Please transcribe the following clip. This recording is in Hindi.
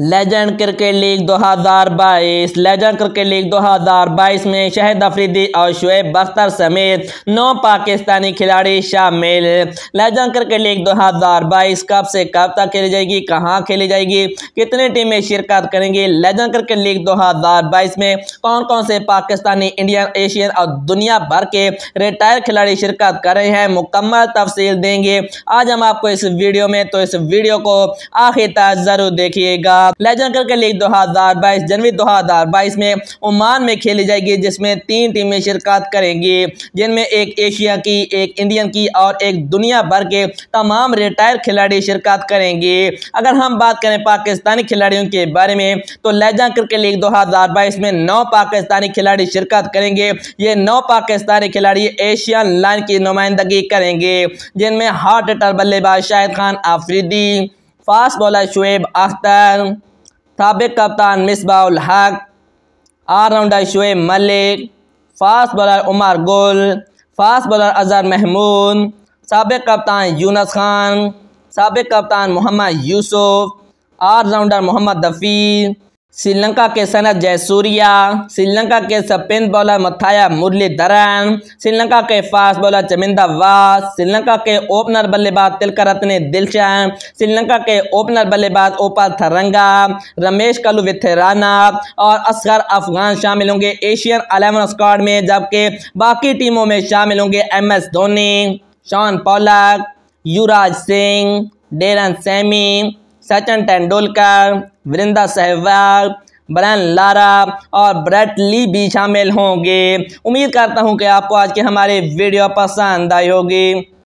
legend cricket league 2022 legend cricket league 2022 में शहद अफरीदी और शुएब बख्तर समेत नौ पाकिस्तानी खिलाड़ी शामिल लेजेंड क्रिकेट लीग 2022 कब से कब तक खेली जाएगी कहां खेली जाएगी कितनी टीमें शिरकत करेंगी लेजेंड क्रिकेट लीग 2022 में कौन कौन से पाकिस्तानी इंडियन एशियन और दुनिया भर के रिटायर खिलाड़ी शिरकत कर रहे हैं मुकम्मल तफसील देंगे आज हम आपको इस वीडियो में तो इस वीडियो को आखिर तक ज़रूर देखिएगा साथ लेजन करके लीग दो हजार बाईस जनवरी दो हजार बाईस में ओमान में खेली जाएगी जिसमें तीन टीमें शिरकत करेंगी जिनमें एक एशिया की एक इंडियन की और एक दुनिया भर के तमाम रिटायर खिलाड़ी शिरकत करेंगे अगर हम बात करें पाकिस्तानी खिलाड़ियों के बारे में तो लेजन क्रिकेट लीग दो हजार बाईस में नौ पाकिस्तानी खिलाड़ी शिरकत करेंगे ये नौ पाकिस्तानी खिलाड़ी एशियन लाइन की नुमाइंदगी करेंगे जिनमें हार्ट एटर बल्लेबाज शाहिद खान आफरीदी फास्ट बॉलर शुएब अख्तर सबक कप्तान Misbahul Haq allrounder Shoaib Malik fast bowler Umar Gul fast bowler Azhar Mahmood सबक कप्तान यूनस खान सबक कप्तान मोहम्मद यूसुफ ऑलराउंडर मोहम्मद दफ़ी श्रीलंका के सनत जयसूर्या श्रीलंका के स्पिन बॉलर मथाया मुरलीधरन श्रीलंका के फास्ट बॉलर चमिंदा वास श्रीलंका के ओपनर बल्लेबाज तिलका दिलशन श्रीलंका के ओपनर बल्लेबाज ओपाल थरंगा रमेश कलू विथेराना और असगर अफगान शामिल होंगे एशियन अलेवन स्क्वाड में जबकि बाकी टीमों में शामिल होंगे M S Dhoni Shaun Pollock Yuvraj Singh Darren Sammy Sachin Tendulkar Virender Sehwag Brian Lara और ब्रैट ली भी शामिल होंगे उम्मीद करता हूं कि आपको आज के हमारे वीडियो पसंद आई होगी